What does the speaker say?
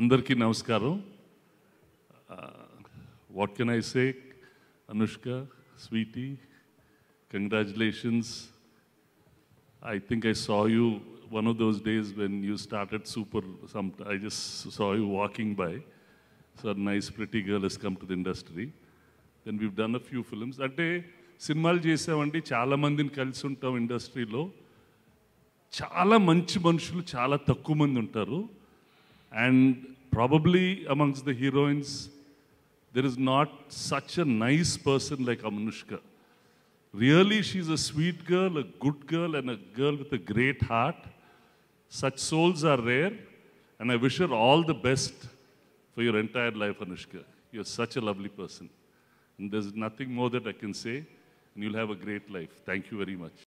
అందరికీ నమస్కారం what can I say Anushka Sweety congratulations I think I saw you one of those days when you started Super some I just saw you walking by so nice pretty girl is come to the industry then we done a few films అంటే సినిమాలు చేసామండి చాలామందిని కలిసి ఉంటాం ఇండస్ట్రీలో చాలా మంచి మనుషులు చాలా తక్కువ మంది ఉంటారు and probably amongst the heroines, there is not such a nice person like Amanushka. Really, she's a sweet girl, a good girl, and a girl with a great heart. Such souls are rare, and I wish her all the best for your entire life, Anushka. You're such a lovely person. And there's nothing more that I can say, and you'll have a great life. Thank you very much.